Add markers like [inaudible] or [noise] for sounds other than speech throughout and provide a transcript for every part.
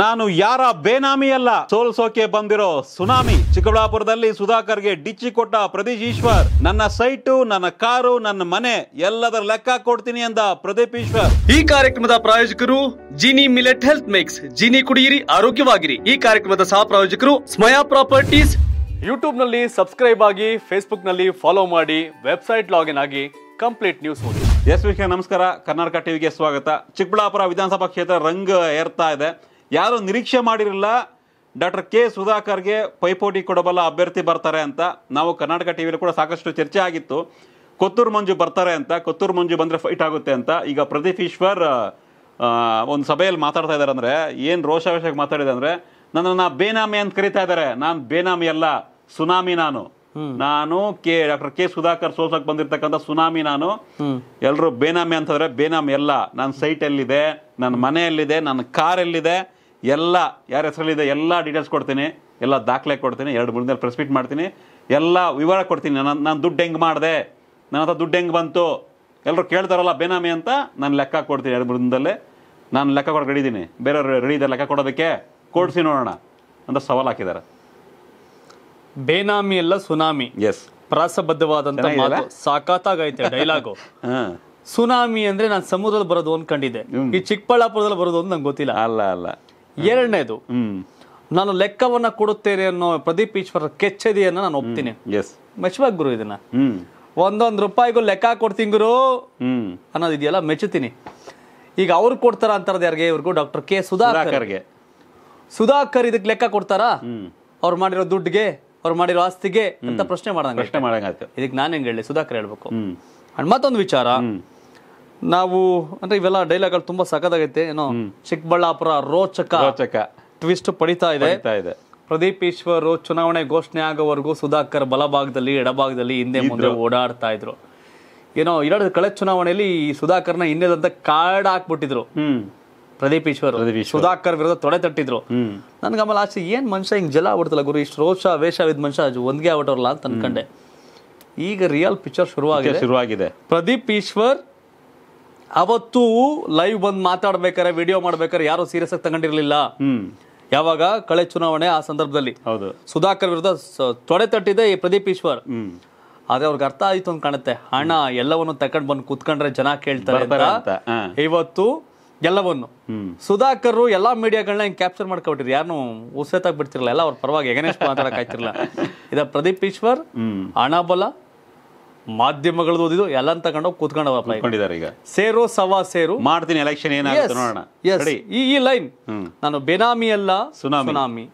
ನಾನು ಯಾರ ಬೇನಾಮಿ ಅಲ್ಲ ಸೋಲ್ಸೋಕೆ ಬಂದಿರೋ ಸುನಾಮಿ ಚಿಕ್ಕಬಳ್ಳಾಪುರದಲ್ಲಿ ಸುಧಾಕರ್ಗೆ ಡಿಚ್ಚಿ ಕೊಟ್ಟ ಪ್ರದೀಪ್ ಈಶ್ವರ್ ನನ್ನ ಸೈಟು ನನ್ನ ಕಾರು ನನ್ನ ಮನೆ ಎಲ್ಲದರ ಲೆಕ್ಕ ಕೊಡ್ತೀನಿ ಅಂದ ಪ್ರದೀಪ್ ಈಶ್ವರ್ ಈ ಕಾರ್ಯಕ್ರಮದ ಪ್ರಾಯೋಜಕರು Jini millet health mix Jini ಕುಡಿಯಿರಿ ಆರೋಗ್ಯವಾಗಿರಿ ಈ ಕಾರ್ಯಕ್ರಮದ ಸಹ ಪ್ರಾಯೋಜಕರು ಸ್ಮಯಾ ಪ್ರಾಪರ್ಟೀಸ್ ಯೂಟ್ಯೂಬ್ ನಲ್ಲಿ ಸಬ್ಸ್ಕ್ರೈಬ್ ಆಗಿ ಫೇಸ್ಬುಕ್ ನಲ್ಲಿ ಫಾಲೋ ಮಾಡಿ ವೆಬ್ಸೈಟ್ ಲಾಗಿನ್ ಆಗಿ ಕಂಪ್ಲೀಟ್ ನ್ಯೂಸ್ ನೋಡಿ ಎಸ್ ನಮಸ್ಕಾರ ಕರ್ನಾಟಕ ಟಿವಿಗೆ ಸ್ವಾಗತ ಚಿಕ್ಕಬಳ್ಳಾಪುರ ವಿಧಾನಸಭಾ ಕ್ಷೇತ್ರ ರಂಗ್ ಏರ್ತಾ ಇದೆ ಯಾರು ನಿರೀಕ್ಷೆ ಮಾಡಿರಲಿಲ್ಲ ಡಾಕ್ಟರ್ ಕೆ ಸುಧಾಕರ್ಗೆ ಪೈಪೋಟಿ ಕೊಡಬಲ್ಲ ಅಭ್ಯರ್ಥಿ ಬರ್ತಾರೆ ಅಂತ ನಾವು ಕರ್ನಾಟಕ ಟಿ ಕೂಡ ಸಾಕಷ್ಟು ಚರ್ಚೆ ಆಗಿತ್ತು ಕೊತ್ತೂರು ಮಂಜು ಬರ್ತಾರೆ ಅಂತ ಕೊತ್ತೂರು ಮಂಜು ಬಂದರೆ ಫೈಟ್ ಆಗುತ್ತೆ ಅಂತ ಈಗ ಪ್ರದೀಪ್ ಈಶ್ವರ್ ಒಂದು ಸಭೆಯಲ್ಲಿ ಮಾತಾಡ್ತಾ ಇದ್ದಾರೆ ಅಂದರೆ ಏನು ರೋಷಾವೇಶಕ್ಕೆ ಮಾತಾಡಿದೆ ಅಂದರೆ ನನ್ನನ್ನು ಬೇನಾಮಿ ಅಂತ ಕರಿತಾ ಇದ್ದಾರೆ ನಾನು ಬೇನಾಮಿ ಅಲ್ಲ ಸುನಾಮಿ ನಾನು ನಾನು ಕೆ ಡಾಕ್ಟರ್ ಕೆ ಸುಧಾಕರ್ ಸೋಸಕ್ ಬಂದಿರತಕ್ಕಂಥ ಸುನಾಮಿ ನಾನು ಎಲ್ಲರೂ ಬೇನಾಮಿ ಅಂತಂದ್ರೆ ಬೇನಾಮಿ ಅಲ್ಲ ನನ್ನ ಸೈಟ್ ಎಲ್ಲಿದೆ ನನ್ನ ಮನೆಯಲ್ಲಿದೆ ನನ್ನ ಕಾರ್ ಎಲ್ಲಿದೆ ಎಲ್ಲ ಯಾರ ಹೆಸರಲ್ಲಿದೆ ಎಲ್ಲ ಡೀಟೇಲ್ಸ್ ಕೊಡ್ತೀನಿ ಎಲ್ಲ ದಾಖಲೆ ಕೊಡ್ತೀನಿ ಎರಡು ಮೂರದಲ್ಲಿ ಪ್ರೆಸ್ ಮಾಡ್ತೀನಿ ಎಲ್ಲ ವಿವರ ಕೊಡ್ತೀನಿ ನಾನು ನಾನು ದುಡ್ಡು ಹೆಂಗೆ ಮಾಡಿದೆ ನನ್ನ ಹತ್ರ ದುಡ್ಡು ಹೆಂಗೆ ಬಂತು ಎಲ್ಲರೂ ಕೇಳ್ತಾರಲ್ಲ ಬೇನಾಮಿ ಅಂತ ನಾನು ಲೆಕ್ಕ ಕೊಡ್ತೀನಿ ಎರಡು ಮೂರದಿಂದಲೇ ನಾನು ಲೆಕ್ಕ ಕೊಡೋಕೆ ರೆಡಿದ್ದೀನಿ ಬೇರೆಯವರು ರೆಡಿ ಇದೆ ಲೆಕ್ಕ ಕೊಡೋದಕ್ಕೆ ಕೊಡಿಸಿ ನೋಡೋಣ ಅಂತ ಸವಾಲು ಹಾಕಿದ್ದಾರೆ ಬೇನಾಮಿ ಎಲ್ಲ ಸುನಾಮಿ ಎಸ್ ಪ್ರಾಸಬದ್ಧವಾದಂತ ಮಾತು ಸಾಕಾತಾಗೈತೆ ಡೈಲಾಗು ಸುನಾಮಿ ಅಂದ್ರೆ ನಾನು ಸಮುದ್ರದಲ್ಲಿ ಬರೋದು ಅಂದ್ಕೊಂಡಿದ್ದೆ ಈ ಚಿಕ್ಕಬಳ್ಳಾಪುರದಲ್ಲಿ ಬರೋದು ಅಂತ ನಂಗೆ ಗೊತ್ತಿಲ್ಲ ಅಲ್ಲ ಅಲ್ಲ ಎರಡನೇದು ನಾನು ಲೆಕ್ಕವನ್ನ ಕೊಡುತ್ತೇನೆ ಅನ್ನೋ ಪ್ರದೀಪ್ ಈಶ್ವರ ಕೆಚ್ಚದಿಯನ್ನ ನಾನು ಒಪ್ತೀನಿ ಮೆಚ್ಚುವಾಗ ಗುರು ಇದನ್ನ ಒಂದೊಂದ್ ರೂಪಾಯಿಗೂ ಲೆಕ್ಕ ಕೊಡ್ತೀನಿ ಗುರು ಅನ್ನೋದು ಇದೆಯಲ್ಲ ಮೆಚ್ಚುತ್ತೀನಿ ಈಗ ಅವ್ರು ಕೊಡ್ತಾರ ಅಂತಾರದ ಯಾರಿಗೆ ಇವ್ರಿಗೂ ಡಾಕ್ಟರ್ ಕೆ ಸುಧಾಕರ್ಗೆ ಸುಧಾಕರ್ ಇದಕ್ಕೆ ಲೆಕ್ಕ ಕೊಡ್ತಾರಾ ಅವ್ರು ಮಾಡಿರೋ ದುಡ್ಡಿಗೆ ಅವ್ರು ಮಾಡಿರೋ ಆಸ್ತಿಗೆ ಅಂತ ಪ್ರಶ್ನೆ ಮಾಡಂಗ ಪ್ರಶ್ನೆ ಮಾಡಂಗ ಇದಕ್ಕೆ ನಾನು ಹೆಂಗ್ ಹೇಳಿ ಸುಧಾಕರ್ ಹೇಳ್ಬೇಕು ಅಂಡ್ ಮತ್ತೊಂದು ವಿಚಾರ ನಾವು ಅಂದ್ರೆ ಇವೆಲ್ಲ ಡೈಲಾಗ್ಗಳು ತುಂಬಾ ಸಖದಾಗೈತೆ ಏನೋ ಚಿಕ್ಕಬಳ್ಳಾಪುರ ರೋಚಕ ರೋಚಕ ಟ್ವಿಸ್ಟ್ ಪಡಿತಾ ಇದೆ ಪ್ರದೀಪ್ ಈಶ್ವರ್ ಚುನಾವಣೆ ಘೋಷಣೆ ಆಗೋವರೆಗೂ ಸುಧಾಕರ್ ಬಲಭಾಗದಲ್ಲಿ ಎಡಭಾಗದಲ್ಲಿ ಹಿಂದೆ ಮುಂದೆ ಓಡಾಡ್ತಾ ಇದ್ರು ಏನೋ ಎರಡು ಕಳೆದ ಚುನಾವಣೆಯಲ್ಲಿ ಸುಧಾಕರ್ನ ಹಿಂದೆದಂತ ಕಾರ್ಡ್ ಹಾಕ್ಬಿಟ್ಟಿದ್ರು ಪ್ರದೀಪ್ ಈಶ್ವರ್ ಸುಧಾಕರ್ ವಿರುದ್ಧ ತೊಡೆ ತಟ್ಟಿದ್ರು ನನ್ಗೆ ಆಮೇಲೆ ಆಚೆ ಏನ್ ಮನುಷ್ಯ ಹಿಂಗ್ ಜಲ ಆಗ್ಬಿಡ್ತಲ್ಲ ಗುರು ಇಷ್ಟು ರೋಷ ವೇಷವಿದ್ ಮನುಷ್ಯ ಒಂದ್ಗೆ ಆಗ್ಬಿಟ್ಟವ್ರಲ್ಲ ಅಂತ ಅನ್ಕಂಡೆ ಈಗ ರಿಯಲ್ ಪಿಕ್ಚರ್ ಶುರುವಾಗಿದೆ ಶುರುವಾಗಿದೆ ಪ್ರದೀಪ್ ಈಶ್ವರ್ ಅವತ್ತು ಲೈವ್ ಬಂದು ಮಾತಾಡ್ಬೇಕಾರೆ ವಿಡಿಯೋ ಮಾಡ್ಬೇಕಾರೆ ಯಾರು ಸೀರಿಯಸ್ ಆಗಿ ತಗೊಂಡಿರ್ಲಿಲ್ಲ ಯಾವಾಗ ಕಳೆ ಚುನಾವಣೆ ಆ ಸಂದರ್ಭದಲ್ಲಿ ಹೌದು ಸುಧಾಕರ್ ವಿರುದ್ಧ ತೊಡೆ ತಟ್ಟಿದೆ ಈ ಪ್ರದೀಪ್ ಈಶ್ವರ್ ಆದ್ರೆ ಅವ್ರಿಗೆ ಅರ್ಥ ಆಯ್ತು ಅಂತ ಕಾಣುತ್ತೆ ಹಣ ಎಲ್ಲವನ್ನು ತಕೊಂಡ್ ಬಂದು ಕುತ್ಕೊಂಡ್ರೆ ಜನ ಕೇಳ್ತಾರೆ ಇವತ್ತು ಎಲ್ಲವನ್ನು ಸುಧಾಕರ್ ಎಲ್ಲಾ ಮೀಡಿಯಾಗಳನ್ನ ಹಿಂಗ್ ಕ್ಯಾಪ್ಚರ್ ಮಾಡ್ಕೊಬಿಟ್ಟಿರಿ ಯಾರು ಉಸೇತಾಗ್ ಬಿಡ್ತಿರಲ್ಲ ಎಲ್ಲ ಅವ್ರ ಪರವಾಗಿ ಎಗನೆಸ್ಟ್ ಮಾತಾಡಕ್ ಆಯ್ತಿರ್ಲಿಲ್ಲ [laughs] ಇದ ಪ್ರದೀಪ್ ಈಶ್ವರ್ ಹಣ ಬಲ ಮಾಧ್ಯಮಗಳು ಓದಿದ್ದು ಎಲ್ಲ ತಗೊಂಡೋಗಿ ಕೂತ್ಕೊಂಡವಪ್ಪ ಇಟ್ಕೊಂಡಿದ್ದಾರೆ ಈಗ ಸೇರು ಸವಾ ಸೇರು ಮಾಡ್ತೀನಿ ಎಲೆಕ್ಷನ್ ಏನಾಗುತ್ತೆ ನೋಡೋಣ ಈ ಲೈನ್ ನಾನು ಬೆನಾಮಿ ಅಲ್ಲ ಸುನಾಮಿ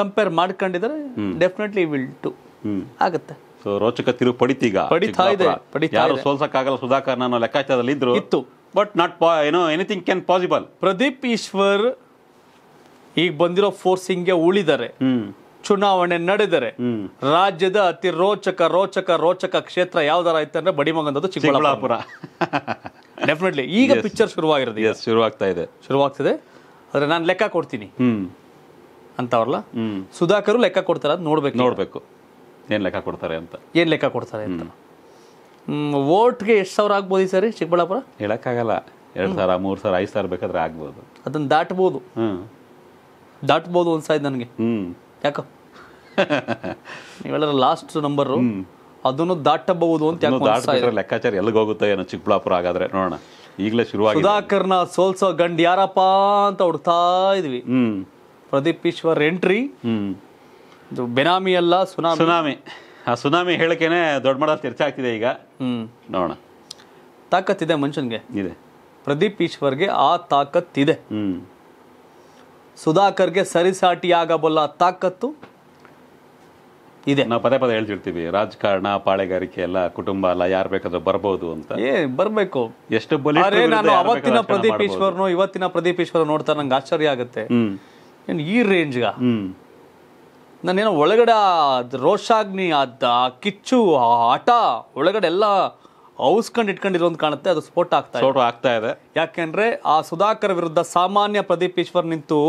ಕಂಪೇರ್ ಮಾಡ್ಕೊಂಡಿದ್ರೆ ಡೆಫಿನೆಟ್ಲಿ ವಿಲ್ ಟು ಆಗುತ್ತೆ ಸೊ ರೋಚಕ ತಿರು ಪಡಿತೀಗ ಪಡಿತಾ ಇದೆ ಯಾರು ಸೋಲ್ಸಕ್ಕಾಗಲ್ಲ ಸುಧಾಕರ್ ನಾನು ಲೆಕ್ಕಾಚಾರದಲ್ಲಿ ಇದ್ರು ಇತ್ತು ಬಟ್ ನಾಟ್ ಏನೋ anything can possible Pradeep Eshwar ಈಗ ಬಂದಿರೋ ಫೋರ್ಸಿಂಗ್ಗೆ ಉಳಿದರೆ ಚುನಾವಣೆ ನಡೆದರೆ ರಾಜ್ಯದ ಅತಿ ರೋಚಕ ರೋಚಕ ರೋಚಕ ಕ್ಷೇತ್ರ ಯಾವ್ದಾರ ಅಂದ್ರೆ ಬಡಿಮಗಂದದ್ದು ಚಿಕ್ಕಬಳ್ಳಾಪುರ ಡೆಫಿನೆಟ್ಲಿ ಈಗ ಪಿಕ್ಚರ್ ಶುರುವಾಗಿರೋದು ಶುರುವಾಗ್ತಾ ಇದೆ ಶುರುವಾಗ್ತದೆ ಆದರೆ ನಾನು ಲೆಕ್ಕ ಕೊಡ್ತೀನಿ ಅಂತವ್ರಲ್ಲ ಸುಧಾಕರು ಲೆಕ್ಕ ಕೊಡ್ತಾರೆ ಅದು ನೋಡ್ಬೇಕು ನೋಡಬೇಕು ಏನು ಲೆಕ್ಕ ಕೊಡ್ತಾರೆ ಅಂತ ಏನ್ ಲೆಕ್ಕ ಕೊಡ್ತಾರೆ ಅಂತ ವೋಟ್ಗೆ ಎಷ್ಟು ಸಾವಿರ ಆಗ್ಬೋದು ಈ ಸರಿ ಚಿಕ್ಕಬಳ್ಳಾಪುರ ಹೇಳೋಕ್ಕಾಗಲ್ಲ ಎರಡು ಸಾವಿರ ಮೂರು ಸಾವಿರ ಐದು ಸಾವಿರ ಬೇಕಾದ್ರೆ ಆಗ್ಬೋದು ಅದನ್ನು ದಾಟ್ಬೋದು ದಾಟ್ಬೋದು ಅನ್ಸಾಯ್ತು ನನಗೆ ಯಾಕೋ ಹೇಳಿದ್ರೆ ಲಾಸ್ಟ್ ನಂಬರ್ ಅದನ್ನು ದಾಟಬಹುದು ಅಂತ ದಾಟಿದ್ರೆ ಲೆಕ್ಕಾಚಾರ ಎಲ್ಲಿಗೆ ಹೋಗುತ್ತೆ ಏನೋ ಚಿಕ್ಕಬಳ್ಳಾಪುರ ಆಗಾದ್ರೆ ನೋಡೋಣ ಈಗಲೇ ಶುರುವಾಗಿ ಸುಧಾಕರ್ನ ಸೋಲ್ಸೋ ಗಂಡ ಯಾರಪ್ಪ ಅಂತ ಹುಡ್ತಾ ಇದ್ವಿ ಪ್ರದೀಪ್ ಈಶ್ವರ್ ಎಂಟ್ರಿ ಇದು ಬೆನಾಮಿ ಅಲ್ಲ ಸುನಾಮಿ ಸುನಾಮಿ ಆ ಸುನಾಮಿ ಹೇಳಿಕೆನೆ ದೊಡ್ಡ ಮಡ ಚರ್ಚೆ ಆಗ್ತಿದೆ ಈಗ ನೋಡೋಣ ತಾಕತ್ತಿದೆ ಮನುಷ್ಯನ್ಗೆ ಇದೆ ಪ್ರದೀಪ್ ಈಶ್ವರ್ಗೆ ಆ ತಾಕತ್ತಿದೆ ಸುಧಾಕರ್ಗೆ ಆಗಬಲ್ಲ ತಾಕತ್ತು ಇದೆ ನಾವು ಪದೇ ಪದೇ ಹೇಳ್ತಿರ್ತೀವಿ ರಾಜಕಾರಣ ಪಾಳೆಗಾರಿಕೆ ಎಲ್ಲ ಕುಟುಂಬ ಅಲ್ಲ ಯಾರು ಬೇಕಾದ್ರೂ ಬರಬಹುದು ಅಂತ ಏ ಬರಬೇಕು ಎಷ್ಟು ನಾನು ಅವತ್ತಿನ ಪ್ರದೀಪ್ ಇವತ್ತಿನ ಪ್ರದೀಪ್ ಈಶ್ವರ್ ನೋಡ್ತಾ ನಂಗೆ ಆಶ್ಚರ್ಯ ಆಗುತ್ತೆ ಈ ರೇಂಜ್ಗ ನಾನೇನೋ ಒಳಗಡೆ ರೋಷಾಗ್ನಿ ಆದ ಕಿಚ್ಚು ಆಟ ಒಳಗಡೆ ಎಲ್ಲ ಔಸ್ಕೊಂಡು ಇಟ್ಕೊಂಡಿರೋ ಅಂತ ಕಾಣುತ್ತೆ ಅದು ಸ್ಫೋಟ ಆಗ್ತಾ ಸ್ಫೋಟ ಆಗ್ತಾ ಇದೆ ಯಾಕೆಂದ್ರೆ ಆ ಸುಧಾಕರ್ ವಿರುದ್ಧ ಸಾಮಾನ್ಯ ಪ್ರದೀಪ್ ಈಶ್ವರ್ ನಿಂತು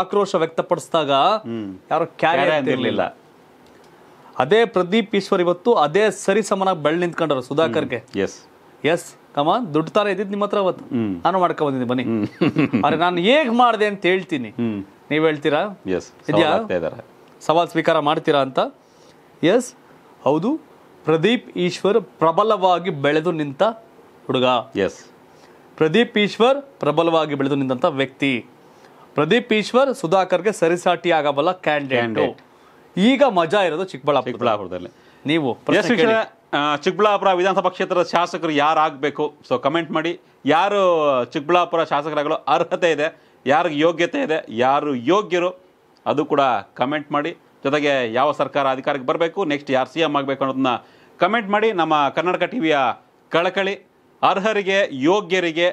ಆಕ್ರೋಶ ವ್ಯಕ್ತಪಡಿಸಿದಾಗ ಯಾರು ಕ್ಯಾರೆ ಇರಲಿಲ್ಲ ಅದೇ ಪ್ರದೀಪ್ ಈಶ್ವರ್ ಇವತ್ತು ಅದೇ ಸರಿ ಸಮನ ಬೆಳ್ ನಿಂತ್ಕೊಂಡ್ರು ಸುಧಾಕರ್ಗೆ ಎಸ್ ಎಸ್ ಕಮ ದುಡ್ಡು ತರ ಇದ್ದಿದ್ದು ನಿಮ್ಮ ಹತ್ರ ಅವತ್ತು ನಾನು ಮಾಡ್ಕೊ ಬಂದಿದ್ದೆ ಬನ್ನಿ ಅರೆ ನಾನು ಹೇಗ್ ಮಾಡಿದೆ ಅಂತ ಹೇಳ್ತೀನಿ ನೀವ್ ಹೇಳ್ತೀರಾ ಎಸ್ ಇದೆಯಾ ಸವಾಲ್ ಸ್ವೀಕಾರ ಮಾಡ್ತೀರಾ ಅಂತ ಎಸ್ ಹೌದು ಪ್ರದೀಪ್ ಈಶ್ವರ್ ಪ್ರಬಲವಾಗಿ ಬೆಳೆದು ನಿಂತ ಹುಡುಗ ಎಸ್ ಪ್ರದೀಪ್ ಈಶ್ವರ್ ಪ್ರಬಲವಾಗಿ ಬೆಳೆದು ನಿಂತ ವ್ಯಕ್ತಿ ಪ್ರದೀಪ್ ಈಶ್ವರ್ ಸುಧಾಕರ್ಗೆ ಸರಿಸಾಟಿ ಆಗಬಲ್ಲ ಕ್ಯಾಂಡಿಡೇಟ್ ಈಗ ಮಜಾ ಇರೋದು ಚಿಕ್ಕಬಳ್ಳಾಪುರ ಚಿಕ್ಕಬಳ್ಳಾಪುರದಲ್ಲಿ ನೀವು ಚಿಕ್ಕಬಳ್ಳಾಪುರ ವಿಧಾನಸಭಾ ಕ್ಷೇತ್ರದ ಶಾಸಕರು ಆಗಬೇಕು ಸೊ ಕಮೆಂಟ್ ಮಾಡಿ ಯಾರು ಚಿಕ್ಕಬಳ್ಳಾಪುರ ಶಾಸಕರಾಗಲು ಅರ್ಹತೆ ಇದೆ ಯಾರಿಗೆ ಯೋಗ್ಯತೆ ಇದೆ ಯಾರು ಯೋಗ್ಯರು ಅದು ಕೂಡ ಕಮೆಂಟ್ ಮಾಡಿ ಜೊತೆಗೆ ಯಾವ ಸರ್ಕಾರ ಅಧಿಕಾರಕ್ಕೆ ಬರಬೇಕು ನೆಕ್ಸ್ಟ್ ಯಾರು ಸಿ ಎಂ ಆಗಬೇಕು ಅನ್ನೋದನ್ನ ಕಮೆಂಟ್ ಮಾಡಿ ನಮ್ಮ ಕರ್ನಾಟಕ ಟಿ ವಿಯ ಕಳಕಳಿ ಅರ್ಹರಿಗೆ ಯೋಗ್ಯರಿಗೆ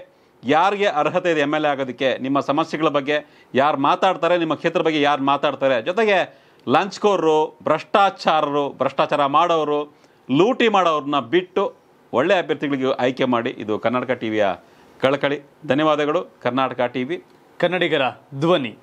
ಯಾರಿಗೆ ಅರ್ಹತೆ ಇದೆ ಎಮ್ ಎಲ್ ಎ ಆಗೋದಕ್ಕೆ ನಿಮ್ಮ ಸಮಸ್ಯೆಗಳ ಬಗ್ಗೆ ಯಾರು ಮಾತಾಡ್ತಾರೆ ನಿಮ್ಮ ಕ್ಷೇತ್ರ ಬಗ್ಗೆ ಯಾರು ಮಾತಾಡ್ತಾರೆ ಜೊತೆಗೆ ಲಂಚ್ಕೋರು ಭ್ರಷ್ಟಾಚಾರರು ಭ್ರಷ್ಟಾಚಾರ ಮಾಡೋರು ಲೂಟಿ ಮಾಡೋರನ್ನ ಬಿಟ್ಟು ಒಳ್ಳೆಯ ಅಭ್ಯರ್ಥಿಗಳಿಗೆ ಆಯ್ಕೆ ಮಾಡಿ ಇದು ಕರ್ನಾಟಕ ಟಿವಿಯ ವಿಯ ಕಳಕಳಿ ಧನ್ಯವಾದಗಳು ಕರ್ನಾಟಕ ಟಿ ವಿ ಕನ್ನಡಿಗರ ಧ್ವನಿ